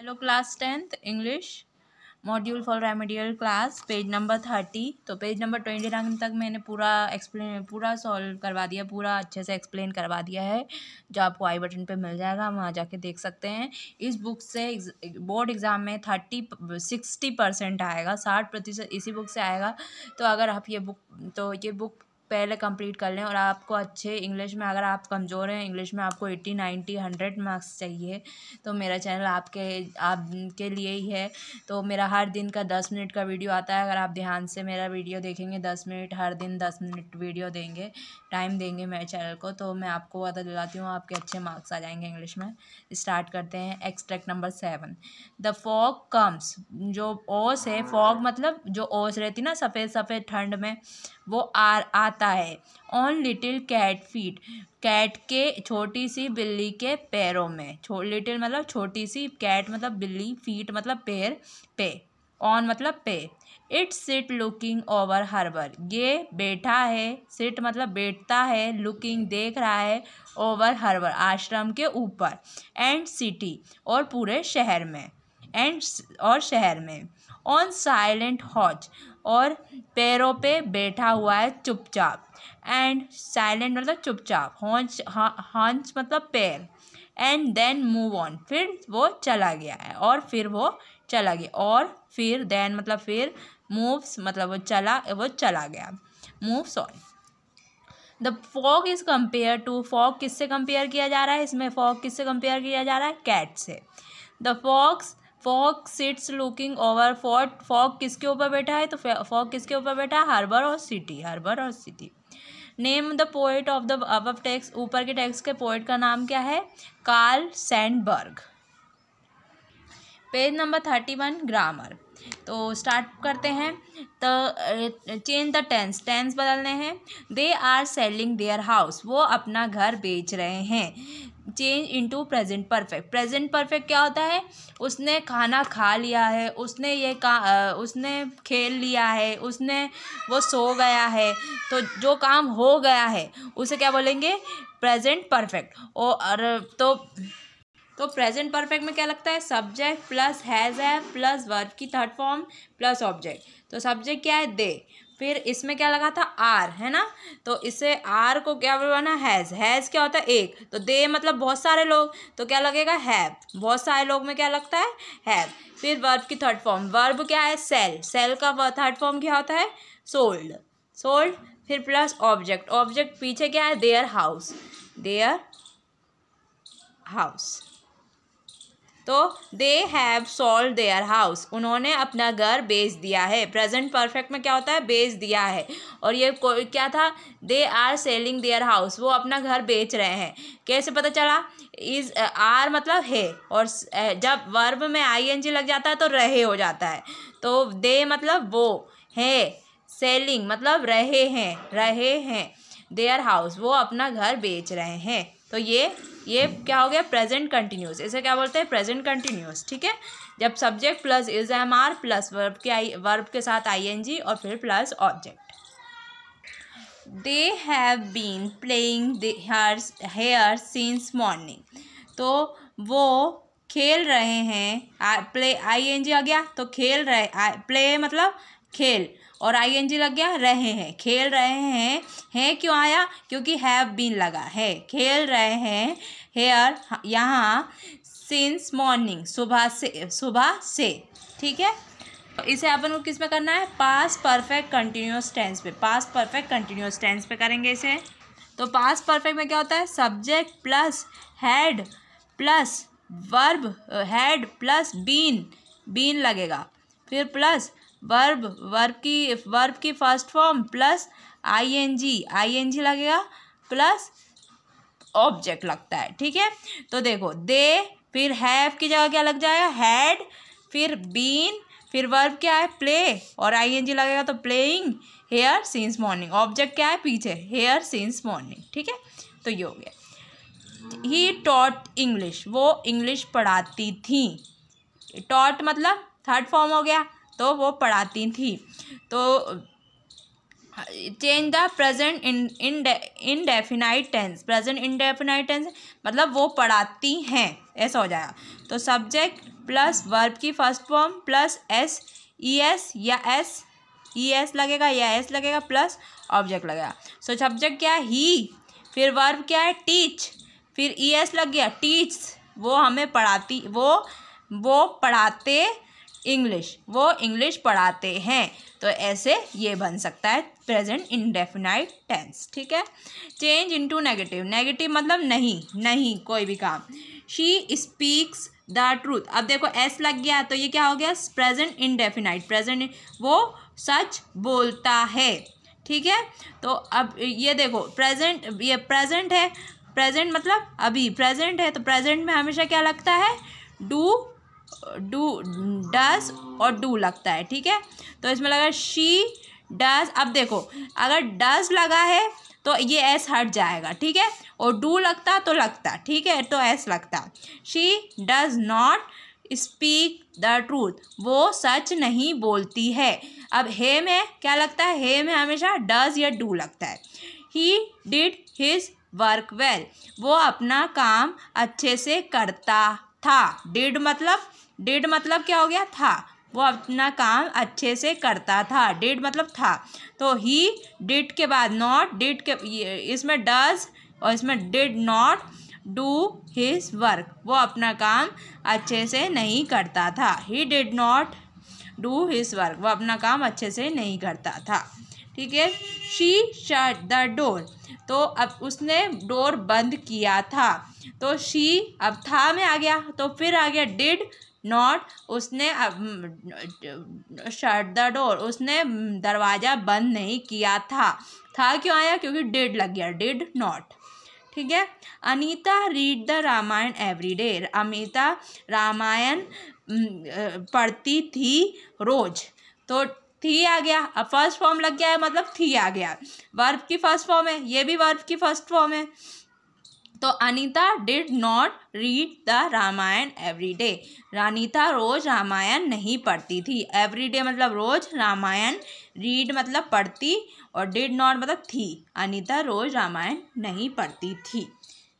hello class tenth English module for remedial class page number thirty तो page number twenty nine तक मैंने पूरा explain पूरा solve करवा दिया पूरा अच्छे से एक्सप्लेन करवा दिया है जो आपको आई बटन पे मिल जाएगा वहाँ जाके देख सकते हैं इस बुक से बोर्ड एग्ज़ाम में थर्टी सिक्सटी परसेंट आएगा साठ प्रतिशत इसी बुक से आएगा तो अगर आप ये बुक तो ये बुक पहले कंप्लीट कर लें और आपको अच्छे इंग्लिश में अगर आप कमज़ोर हैं इंग्लिश में आपको एट्टी नाइन्टी हंड्रेड मार्क्स चाहिए तो मेरा चैनल आपके आपके लिए ही है तो मेरा हर दिन का दस मिनट का वीडियो आता है अगर आप ध्यान से मेरा वीडियो देखेंगे दस मिनट हर दिन दस मिनट वीडियो देंगे टाइम देंगे मेरे चैनल को तो मैं आपको पता दिलाती हूँ आपके अच्छे मार्क्स आ जाएंगे इंग्लिश में स्टार्ट करते हैं extract number seven the fog comes जो ओस है फॉग मतलब जो ओस रहती ना सफ़ेद सफ़ेद ठंड में वो आ आता है on little cat feet cat के छोटी सी बिल्ली के पैरों में छो लिटिल मतलब छोटी सी कैट मतलब बिल्ली फीट मतलब पैर पे ऑन मतलब पे it sit looking over harbour ये बैठा है सिट मतलब बैठता है लुकिंग देख रहा है ओवर हर्बर आश्रम के ऊपर एंड सिटी और पूरे शहर में एंड और शहर में ऑन साइलेंट हॉच और पैरों पे बैठा हुआ है चुपचाप एंड साइलेंट मतलब चुपचाप हॉन्च हॉन्च मतलब पैर एंड देन मूव ऑन फिर वो चला गया है और फिर वो चला गया और फिर देन मतलब फिर मूव्स मतलब वो चला वो चला गया moves on the fog is compare to fog किससे कंपेयर किया जा रहा है इसमें फॉग किससे कंपेयर किया जा रहा है कैट से the fog fog sits looking over fort fog किसके ऊपर बैठा है तो फॉक किसके ऊपर बैठा है हार्बर और सिटी हार्बर और city name the poet of the अब टेक्स ऊपर के टेक्स के पोइट का नाम क्या है Carl Sandburg page number thirty one grammar तो स्टार्ट करते हैं तो चेंज द टेंस टेंस बदलने हैं they are selling their house वो अपना घर बेच रहे हैं change into present perfect present perfect क्या होता है उसने खाना खा लिया है उसने ये का उसने खेल लिया है उसने वो सो गया है तो जो काम हो गया है उसे क्या बोलेंगे प्रेजेंट परफेक्ट और तो तो प्रेजेंट परफेक्ट में क्या लगता है सब्जेक्ट प्लस हैज़ है प्लस वर्ब की थर्ड फॉर्म प्लस ऑब्जेक्ट तो सब्जेक्ट क्या है दे फिर इसमें क्या लगा था आर है ना तो इसे आर को क्या बोलवाना हैज़ हैज़ क्या होता है एक तो दे मतलब बहुत सारे लोग तो क्या लगेगा हैव बहुत सारे लोग में क्या लगता है हैव फिर वर्ब की थर्ड फॉर्म वर्ब क्या है सेल सेल का थर्ड फॉर्म क्या होता है सोल्ड सोल्ड फिर प्लस ऑब्जेक्ट ऑब्जेक्ट पीछे क्या है देयर हाउस देयर हाउस तो they have solve their house उन्होंने अपना घर बेच दिया है प्रेजेंट परफेक्ट में क्या होता है बेच दिया है और ये क्या था they are selling their house वो अपना घर बेच रहे हैं कैसे पता चला इज आर मतलब है और eh, जब वर्ब में आई एन जी लग जाता है तो रहे हो जाता है तो दे मतलब वो है सेलिंग मतलब रहे हैं रहे हैं देयर हाउस वो अपना घर बेच रहे हैं तो ये ये क्या हो गया प्रेजेंट कंटिन्यूस इसे क्या बोलते हैं प्रेजेंट कंटिन्यूस ठीक है जब subject plus is am are plus verb के आई वर्ब के साथ आई एन जी और फिर plus object they have been playing here since morning तो वो खेल रहे हैं प्ले आई एन जी आ गया तो खेल रहे प्ले मतलब खेल और आई एन जी लग गया रहे हैं खेल रहे हैं हैं क्यों आया क्योंकि हैव बीन लगा है खेल रहे हैं हेयर यहाँ सिंस मॉर्निंग सुबह से सुबह से ठीक है इसे अपन को किस में करना है पास परफेक्ट कंटिन्यूस टेंस पे पास परफेक्ट कंटिन्यूस टेंस पे करेंगे इसे तो पास परफेक्ट में क्या होता है subject plus had plus verb had plus been been लगेगा फिर प्लस वर्ब वर्ब की वर्ब की first form plus I N G I N G लगेगा प्लस ऑब्जेक्ट लगता है ठीक है तो देखो दे फिर हैव की जगह क्या लग जाएगा हैड फिर बीन फिर वर्ब क्या है प्ले और आई एन जी लगेगा तो playing here since morning object क्या है पीछे हेयर सिंस मॉर्निंग ठीक है तो ये हो गया ही टॉट इंग्लिश वो इंग्लिश पढ़ाती थी टॉट मतलब थर्ड फॉर्म हो गया तो वो पढ़ाती थी तो change the present in indefinite tense present indefinite tense मतलब वो पढ़ाती हैं ऐसा हो जाएगा तो सब्जेक्ट प्लस वर्ब की first form plus S E S या एस ई एस लगेगा या एस लगेगा प्लस ऑब्जेक्ट लगेगा सो so, सब्जेक्ट क्या है ही फिर वर्ब क्या है टीच फिर ई एस लग गया टीच वो हमें पढ़ाती वो वो पढ़ाते इंग्लिश वो इंग्लिश पढ़ाते हैं तो ऐसे ये बन सकता है प्रेजेंट इनडेफिनाइट टेंस ठीक है चेंज इनटू नेगेटिव नेगेटिव मतलब नहीं नहीं कोई भी काम शी स्पीक्स द ट्रूथ अब देखो एस लग गया तो ये क्या हो गया प्रेजेंट इनडेफिनाइट प्रेजेंट वो सच बोलता है ठीक है तो अब ये देखो प्रेजेंट ये प्रेजेंट है प्रेजेंट मतलब अभी प्रेजेंट है तो प्रेजेंट में हमेशा क्या लगता है डू डू डस और डू लगता है ठीक है तो इसमें लगा शी डस अब देखो अगर डस लगा है तो ये एस हट जाएगा ठीक है और डू लगता तो लगता ठीक है तो एस लगता she does not speak the truth वो सच नहीं बोलती है अब हे में क्या लगता है हे में हमेशा डज या डू लगता है he did his work well वो अपना काम अच्छे से करता था डिड मतलब डिड मतलब क्या हो गया था वो अपना काम अच्छे से करता था डिड मतलब था तो ही डिड के बाद नॉट डिड के इसमें डज और इसमें did not do his work वो अपना काम अच्छे से नहीं करता था he did not do his work वो अपना काम अच्छे से नहीं करता था ठीक है शी शट द डोर तो अब उसने डोर बंद किया था तो शी अब था में आ गया तो फिर आ गया डिड नॉट उसने शट द डोर उसने हम्म, दरवाज़ा बंद नहीं किया था था क्यों आया क्योंकि डिड लग गया डिड नॉट ठीक है Anita read the Ramayana every day Amita Ramayana हम्म, पढ़ती थी रोज तो थी आ गया अब फर्स्ट फॉर्म लग गया है मतलब थी आ गया वर्ब की फर्स्ट फॉर्म है ये भी वर्ब की फर्स्ट फॉर्म है तो Anita did not read the Ramayana every day रानीता रोज़ रामायण नहीं पढ़ती थी एवरी डे मतलब रोज़ रामायण रीड मतलब पढ़ती और डिड नॉट मतलब थी अनीता रोज़ रामायण नहीं पढ़ती थी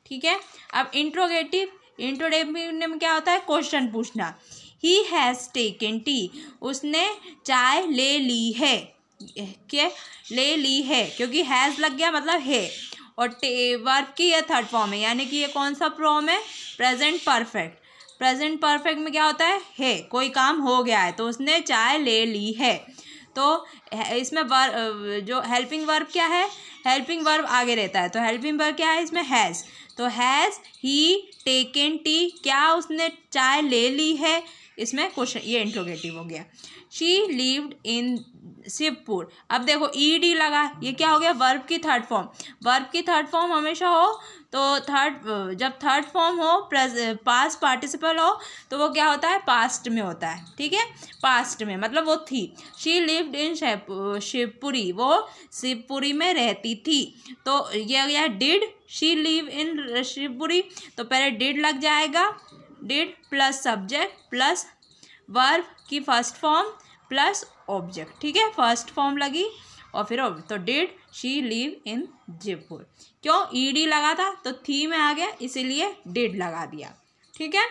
ठीक है अब इंट्रोगेटिव इंट्रोडेटिव में क्या होता है क्वेश्चन पूछना ही हैज़ टेकन टी उसने चाय ले ली है के ले ली है क्योंकि हैज़ लग गया मतलब है और टे वर्क की यह थर्ड फॉर्म है यानी कि ये कौन सा फॉर्म है प्रेजेंट परफेक्ट प्रेजेंट परफेक्ट में क्या होता है है कोई काम हो गया है तो उसने चाय ले ली है तो इसमें वर्ब जो हेल्पिंग वर्ब क्या है हेल्पिंग वर्ब आगे रहता है तो हेल्पिंग वर्ब क्या है इसमें हैज़ तो हैज़ ही टेकन टी क्या उसने चाय ले ली है इसमें क्वेश्चन ये इंट्रोगेटिव हो गया शी लिव्ड इन शिवपुर अब देखो ई डी लगा ये क्या हो गया वर्ब की थर्ड फॉर्म वर्ब की थर्ड फॉर्म हमेशा हो तो थर्ड जब थर्ड फॉर्म हो पास्ट पार्टिसिपल हो तो वो क्या होता है पास्ट में होता है ठीक है पास्ट में मतलब वो थी शी लिव्ड इन शिवपुरी वो शिवपुरी में रहती थी तो ये गया did she live in Shivpuri तो पहले डिड लग जाएगा did plus subject plus verb की फर्स्ट फॉर्म प्लस ऑब्जेक्ट ठीक है फर्स्ट फॉर्म लगी और फिर तो did she live in Jaipur क्यों ई डी लगा था तो थी में आ गया इसीलिए डिड लगा दिया ठीक है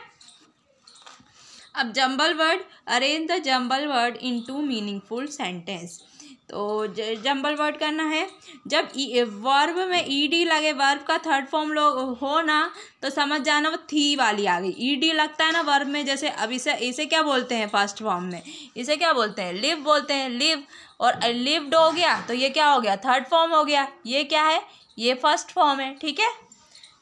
अब jumble word arrange the jumble word into meaningful sentence तो जम्बल वर्ड करना है जब वर्ब में ई डी लगे वर्ब का थर्ड फॉर्म लोग हो ना तो समझ जाना वो थी वाली आ गई ई डी लगता है ना वर्ब में जैसे अब इसे इसे क्या बोलते हैं फर्स्ट फॉर्म में इसे क्या बोलते हैं लिव बोलते हैं लिव और लिव्ड हो गया तो ये क्या हो गया थर्ड फॉर्म हो गया ये क्या है ये फर्स्ट फॉर्म है ठीक है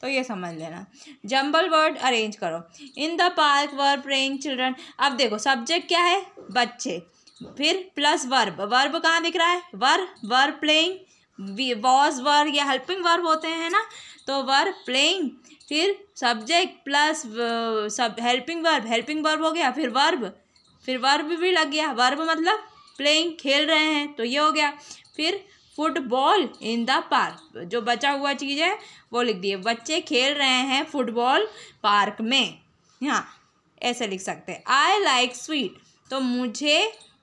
तो ये समझ लेना जंबल वर्ड अरेंज करो in the park were playing children अब देखो सब्जेक्ट क्या है बच्चे फिर प्लस वर्ब वर्ब कहाँ दिख रहा है वर वर प्लेइंग वॉज वर या हेल्पिंग वर्ब होते हैं ना तो वर प्लेइंग फिर सब्जेक्ट प्लस सब हेल्पिंग वर्ब हेल्पिंग वर्ब हो गया फिर वर्ब फिर वर्ब भी लग गया वर्ब मतलब प्लेइंग खेल रहे हैं तो ये हो गया फिर फुटबॉल इन द पार्क जो बचा हुआ चीज़ है वो लिख दिए बच्चे खेल रहे हैं फुटबॉल पार्क में हाँ ऐसे लिख सकते हैं आई लाइक स्वीट तो मुझे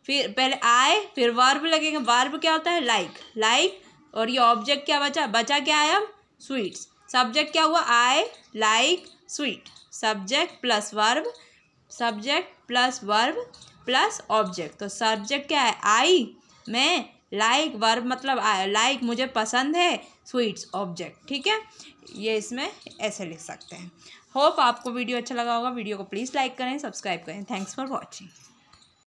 फिर पहले आए फिर वर्ब लगेगा वर्ब क्या होता है लाइक like, लाइक like, और ये ऑब्जेक्ट क्या बचा बचा क्या है अब स्वीट्स सब्जेक्ट क्या हुआ I like sweet subject plus verb subject plus verb plus object तो सब्जेक्ट क्या है आई मैं लाइक वर्ब मतलब लाइक like, मुझे पसंद है स्वीट्स ऑब्जेक्ट ठीक है ये इसमें ऐसे लिख सकते हैं होप आपको वीडियो अच्छा लगा होगा वीडियो को प्लीज़ लाइक करें सब्सक्राइब करें थैंक्स फॉर वॉचिंग